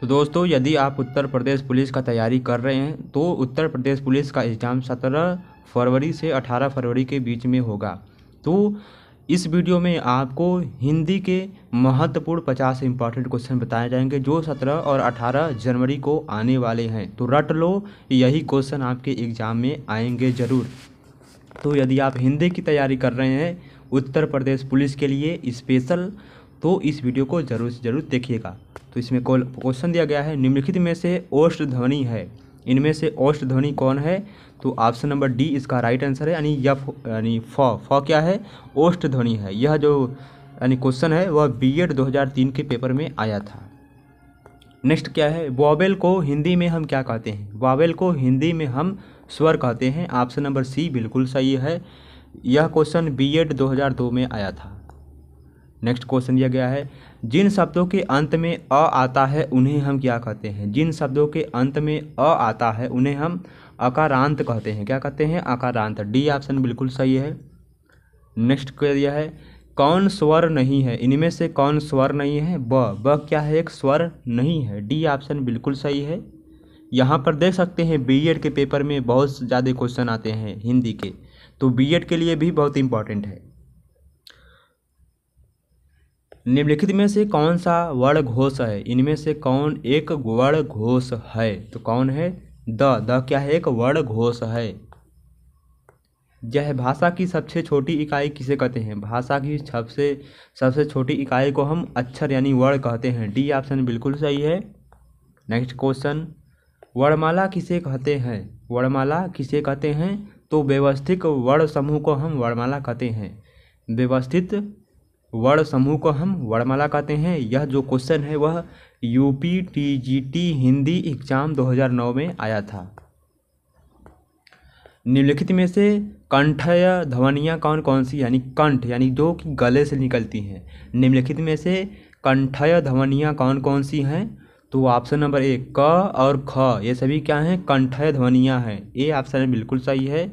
तो दोस्तों यदि आप उत्तर प्रदेश पुलिस का तैयारी कर रहे हैं तो उत्तर प्रदेश पुलिस का एग्ज़ाम सत्रह फरवरी से अठारह फरवरी के बीच में होगा तो इस वीडियो में आपको हिंदी के महत्वपूर्ण 50 इंपॉर्टेंट क्वेश्चन बताए जाएंगे जो 17 और 18 जनवरी को आने वाले हैं तो रट लो यही क्वेश्चन आपके एग्ज़ाम में आएंगे ज़रूर तो यदि आप हिंदी की तैयारी कर रहे हैं उत्तर प्रदेश पुलिस के लिए स्पेशल तो इस वीडियो को ज़रूर से ज़रूर देखिएगा तो इसमें क्वेश्चन दिया गया है निम्नलिखित में से औष्ट ध्वनि है इनमें से औष्ट ध्वनि कौन है तो ऑप्शन नंबर डी इसका राइट आंसर है यानी यफ यानी फ फ क्या है ओष्ट ध्वनि है यह जो यानी क्वेश्चन है वह बी एड के पेपर में आया था नेक्स्ट क्या है वॉबेल को हिंदी में हम क्या कहते हैं वॉबेल को हिंदी में हम स्वर कहते हैं ऑप्शन नंबर सी बिल्कुल सही है यह क्वेश्चन बीएड 2002 में आया था नेक्स्ट क्वेश्चन दिया गया है जिन शब्दों के अंत में अ आता है उन्हें हम क्या कहते हैं जिन शब्दों के अंत में अ आता है उन्हें हम अकारांत कहते हैं क्या कहते हैं अकारांत डी ऑप्शन बिल्कुल सही है नेक्स्ट कह दिया है कौन स्वर नहीं है इनमें से कौन स्वर नहीं है ब ब क्या है एक स्वर नहीं है डी ऑप्शन बिल्कुल सही है यहाँ पर देख सकते हैं बीएड के पेपर में बहुत ज़्यादा क्वेश्चन आते हैं हिंदी के तो बीएड के लिए भी बहुत इंपॉर्टेंट है निम्नलिखित में से कौन सा वर्ण घोष है इनमें से कौन एक वर्ण घोष है तो कौन है द द क्या है एक वर्ण घोष है यह भाषा की सबसे छोटी इकाई किसे कहते हैं भाषा की सबसे सबसे छोटी इकाई को हम अक्षर यानी वर्ण कहते हैं डी ऑप्शन बिल्कुल सही है नेक्स्ट क्वेश्चन वर्णमाला किसे कहते हैं वर्णमाला किसे कहते हैं तो व्यवस्थित वर्ण समूह को हम वर्णमाला कहते हैं व्यवस्थित वर्ण समूह को हम वर्णमाला कहते हैं यह जो क्वेश्चन है वह U P T G T Hindi exam 2009 में आया था निम्नलिखित में से कंठय ध्वनियाँ कौन कौन सी यानी कंठ यानी जो कि गले से निकलती हैं निम्नलिखित में से कंठय ध्वनियाँ कौन कौन सी हैं तो ऑप्शन नंबर ए क और ख ये सभी क्या हैं कंठय ध्वनियाँ हैं ए ऑप्शन बिल्कुल सही है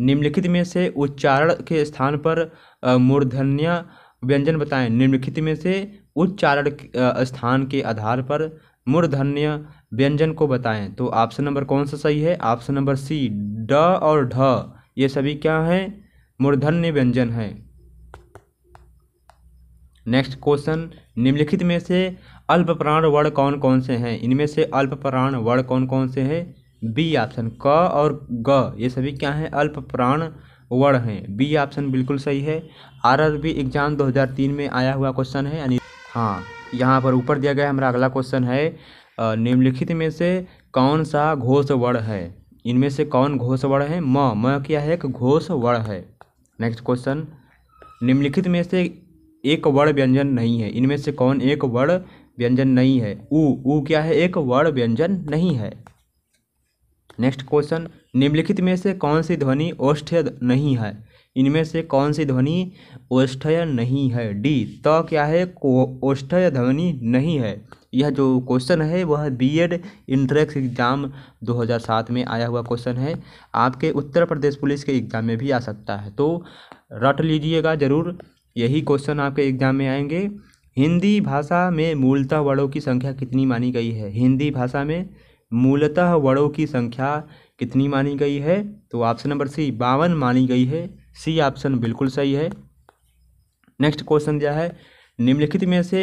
निम्नलिखित में से उच्चारण के स्थान पर मूर्धन्य व्यंजन बताएं निम्नलिखित में से उच्चारण स्थान के आधार पर मूर्धन्य व्यंजन को बताएं तो ऑप्शन नंबर कौन सा सही है ऑप्शन नंबर सी ड और ढ ये सभी क्या हैं मूर्धन्य व्यंजन हैं नेक्स्ट क्वेश्चन निम्नलिखित में से अल्प प्राण वर्ण कौन कौन से हैं इनमें से अल्प प्राण वर्ण कौन कौन से हैं बी ऑप्शन क और ग ये सभी क्या हैं अल्प प्राण वर्ण हैं बी ऑप्शन बिल्कुल सही है आरआरबी एग्जाम 2003 में आया हुआ क्वेश्चन है यानी हाँ यहाँ पर ऊपर दिया गया हमारा अगला क्वेश्चन है निम्नलिखित में से कौन सा घोष वर्ण है इनमें से कौन घोष वर्ण है म म क्या है एक घोष वर्ण है नेक्स्ट क्वेश्चन निम्नलिखित में से एक वर्ण व्यंजन नहीं है इनमें से कौन एक वर्ण व्यंजन नहीं है ऊ ऊ क्या है एक वर्ण व्यंजन नहीं है नेक्स्ट क्वेश्चन निम्नलिखित में से कौन सी ध्वनि ओष्ठय नहीं है इनमें से कौन सी ध्वनि ओष्ठय नहीं है डी तो क्या है ओष्ठय ध्वनि नहीं है यह जो क्वेश्चन है वह बीएड इंट्रेंस एग्ज़ाम 2007 में आया हुआ क्वेश्चन है आपके उत्तर प्रदेश पुलिस के एग्ज़ाम में भी आ सकता है तो रट लीजिएगा ज़रूर यही क्वेश्चन आपके एग्ज़ाम में आएंगे हिंदी भाषा में मूलतः वर्णों की संख्या कितनी मानी गई है हिंदी भाषा में मूलतः वड़ों की संख्या कितनी मानी गई है तो ऑप्शन नंबर सी बावन मानी गई है सी ऑप्शन बिल्कुल सही है नेक्स्ट क्वेश्चन दिया है निम्नलिखित में से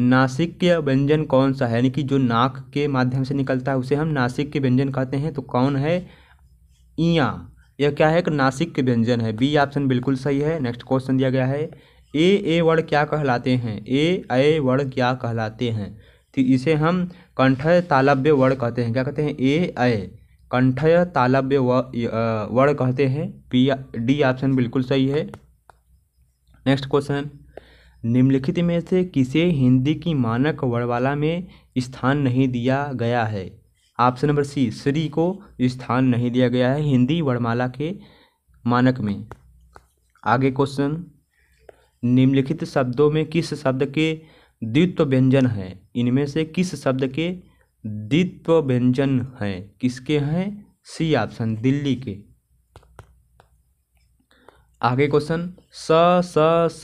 नासिक के व्यंजन कौन सा है यानी कि जो नाक के माध्यम से निकलता है उसे हम नासिक के व्यंजन कहते हैं तो कौन है ईया यह क्या है एक नासिक के व्यंजन है बी ऑप्शन बिल्कुल सही है नेक्स्ट क्वेश्चन दिया गया है ए ए वर्ड क्या कहलाते हैं ए ए वर्ड क्या कहलाते हैं तो इसे हम कंठय तालव्य वर्ण कहते हैं क्या कहते हैं ए ए कंठय तालव्य वर्ण कहते हैं पी डी ऑप्शन बिल्कुल सही है नेक्स्ट क्वेश्चन निम्नलिखित में से किसे हिंदी की मानक वर्णवाला में स्थान नहीं दिया गया है ऑप्शन नंबर सी श्री को स्थान नहीं दिया गया है हिंदी वर्णमाला के मानक में आगे क्वेश्चन निम्नलिखित शब्दों में किस शब्द के द्वित्व व्यंजन हैं इनमें से किस शब्द के द्वित्व व्यंजन हैं किसके हैं सी ऑप्शन दिल्ली के आगे क्वेश्चन स स स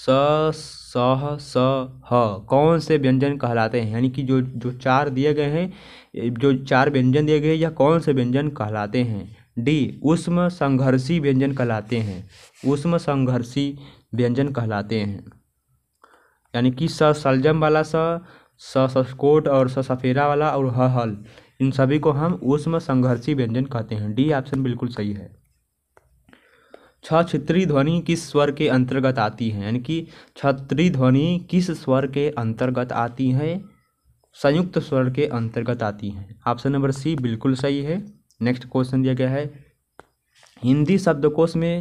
स स स ह कौन से व्यंजन कहलाते हैं यानी कि जो जो चार दिए गए हैं जो चार व्यंजन दिए गए यह कौन से व्यंजन कहलाते हैं डी उष्म संघर्षी व्यंजन कहलाते हैं उष्म संघर्षी व्यंजन कहलाते हैं यानी कि स सलजम वाला स स सस्कोट और स सफेरा वाला और ह हल इन सभी को हम उष्म संघर्षी व्यंजन कहते हैं डी ऑप्शन बिल्कुल सही है छ छत्री ध्वनि किस स्वर के अंतर्गत आती है यानी कि छत्री ध्वनि किस स्वर के अंतर्गत आती है संयुक्त स्वर के अंतर्गत आती है ऑप्शन नंबर सी बिल्कुल सही है नेक्स्ट क्वेश्चन दिया गया है हिंदी शब्दकोश में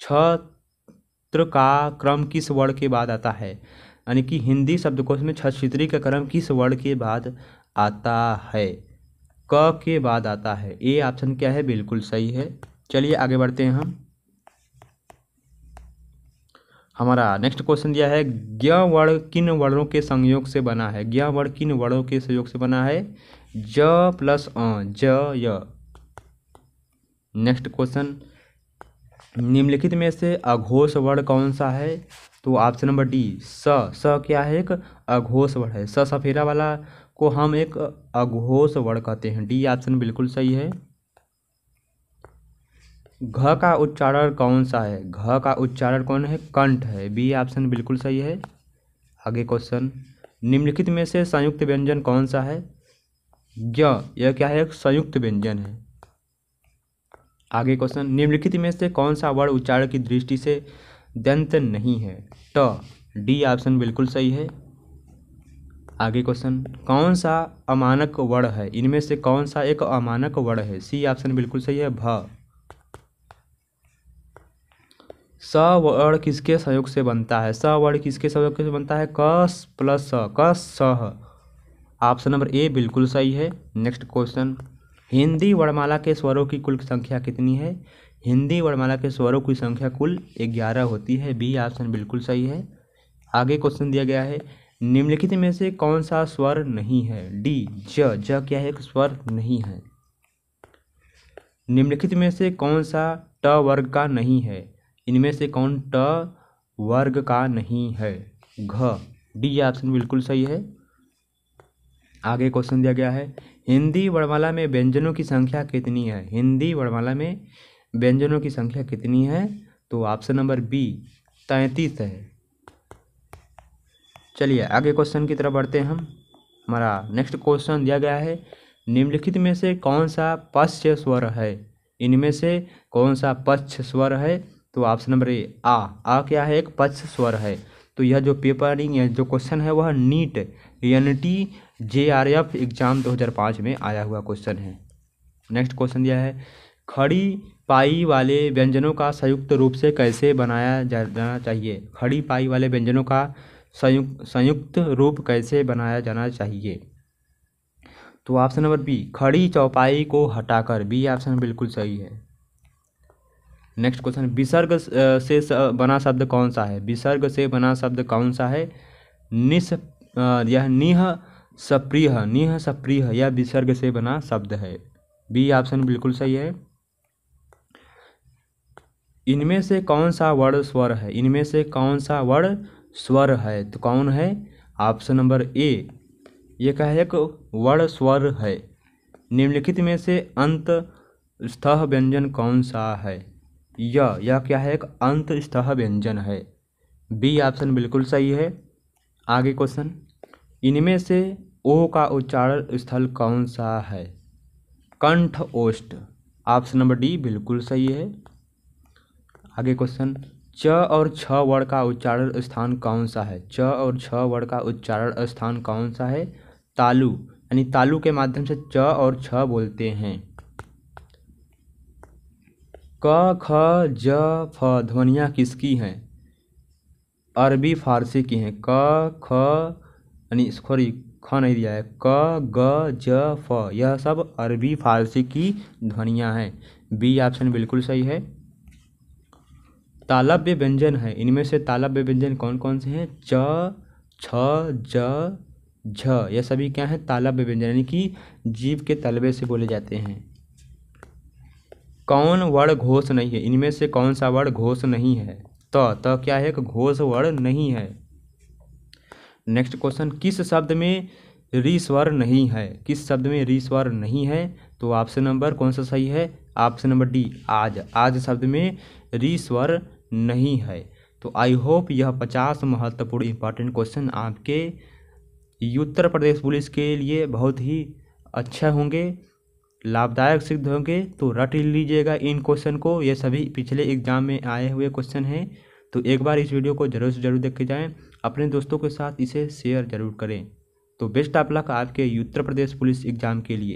छत्र का क्रम किस वर्ण के बाद आता है यानी कि हिंदी शब्दकोश में छठ का क्रम किस वर्ण के बाद आता है क के बाद आता है ए ऑप्शन क्या है बिल्कुल सही है चलिए आगे बढ़ते हैं हम हमारा नेक्स्ट क्वेश्चन दिया है ज्ञ वर्ण किन वर्णों के संयोग से बना है ज्ञ वर्ण किन वर्णों के संयोग से बना है ज प्लस अ ज य नेक्स्ट क्वेश्चन निम्नलिखित में से अघोष वर्ण कौन सा है तो ऑप्शन नंबर डी स स क्या है एक अघोष वर्ण है स सफेरा वाला को हम एक अघोष वर्ण कहते हैं डी ऑप्शन बिल्कुल सही है घ का उच्चारण कौन सा है घ का उच्चारण कौन है कंठ है बी ऑप्शन बिल्कुल सही है आगे क्वेश्चन निम्नलिखित में से संयुक्त व्यंजन कौन सा है ज्ञ यह क्या है एक संयुक्त व्यंजन है आगे क्वेश्चन निम्नलिखित में से कौन सा वर्ण उच्चारण की दृष्टि से दंत नहीं है ट डी ऑप्शन बिल्कुल सही है आगे क्वेश्चन कौन सा अमानक वर्ण है इनमें से कौन सा एक अमानक वर्ण है सी ऑप्शन बिल्कुल सही है भ सवर्ण किसके सहयोग से बनता है सवर्ण किसके सहयोग से बनता है कस प्लस स कस सह ऑप्शन नंबर ए बिल्कुल सही है नेक्स्ट क्वेश्चन हिंदी वर्णमाला के स्वरों की कुल संख्या कितनी है हिंदी वर्णमाला के स्वरों की संख्या कुल ग्यारह होती है बी ऑप्शन बिल्कुल सही है आगे क्वेश्चन दिया गया है निम्नलिखित में से कौन सा स्वर नहीं है डी ज ज क्या है एक स्वर नहीं है निम्नलिखित में से कौन सा ट वर्ग का नहीं है इनमें से कौन ट वर्ग का नहीं है घ डी ऑप्शन बिल्कुल सही है आगे क्वेश्चन दिया गया है हिंदी वर्णमाला में व्यंजनों की संख्या कितनी है हिंदी वर्णमाला में व्यंजनों की संख्या कितनी है तो ऑप्शन नंबर बी तैंतीस है चलिए आगे क्वेश्चन की तरफ बढ़ते हैं हम हमारा नेक्स्ट क्वेश्चन दिया गया है निम्नलिखित में से कौन सा पश्च स्वर है इनमें से कौन सा पक्ष स्वर है तो ऑप्शन नंबर ए आ आ क्या है एक पक्ष स्वर है तो यह जो पेपरिंग जो क्वेश्चन है वह NEET N T J R F exam 2005 में आया हुआ क्वेश्चन है नेक्स्ट क्वेश्चन दिया है खड़ी पाई वाले व्यंजनों का संयुक्त रूप से कैसे बनाया जाना चाहिए खड़ी पाई वाले व्यंजनों का संयुक्त संयुक्त रूप कैसे बनाया जाना चाहिए तो ऑप्शन नंबर बी खड़ी चौपाई को हटाकर बी ऑप्शन बिल्कुल सही है नेक्स्ट क्वेश्चन विसर्ग से बना शब्द कौन सा है विसर्ग से बना शब्द कौन सा है निस यह निह सप्रिय निह सप्रिय यह विसर्ग से बना शब्द है बी ऑप्शन बिल्कुल सही है इनमें से कौन सा वर्ण स्वर है इनमें से कौन सा वर्ण स्वर है तो कौन है ऑप्शन नंबर ए ये कह एक वर्ण स्वर है निम्नलिखित में से अंत स्थह व्यंजन कौन सा है यह या क्या है एक अंत स्थह व्यंजन है बी ऑप्शन बिल्कुल सही है आगे क्वेश्चन इनमें से ओ का उच्चारण स्थल कौन सा है कंठ ओष्ट ऑप्शन नंबर डी बिल्कुल सही है आगे क्वेश्चन च और छ वर्ण का उच्चारण स्थान कौन सा है च और छ वर्ण का उच्चारण स्थान कौन सा है तालु यानी तालु के माध्यम से च और छ बोलते हैं क ख ज फ ध्वनियाँ किसकी हैं अरबी फारसी की हैं क ख यानी सॉरी ख नहीं दिया है क ग ज फ यह सब अरबी फारसी की ध्वनियाँ हैं बी ऑप्शन बिल्कुल सही है तालव्य व्यंजन है इनमें से तालव्य व्यंजन कौन कौन से हैं च छ ज झ यह सभी क्या है तालव्य व्यंजन यानी कि जीव के तलबे से बोले जाते हैं कौन वर्ण घोष नहीं है इनमें से कौन सा वर्ण घोष नहीं है तो, तो क्या है घोष वर्ण नहीं है नेक्स्ट क्वेश्चन किस शब्द में रिस्वर नहीं है किस शब्द में रिस्वर नहीं है तो ऑप्शन नंबर कौन सा सही है ऑप्शन नंबर डी आज आज शब्द में रिस्वर नहीं है तो आई होप यह पचास महत्वपूर्ण इंपॉर्टेंट क्वेश्चन आपके उत्तर प्रदेश पुलिस के लिए बहुत ही अच्छे होंगे लाभदायक सिद्ध होंगे तो रट लीजिएगा इन क्वेश्चन को ये सभी पिछले एग्जाम में आए हुए क्वेश्चन हैं तो एक बार इस वीडियो को जरूर से जरूर देख के जाएँ अपने दोस्तों के साथ इसे शेयर जरूर करें तो बेस्ट आप लक आपके उत्तर प्रदेश पुलिस एग्जाम के लिए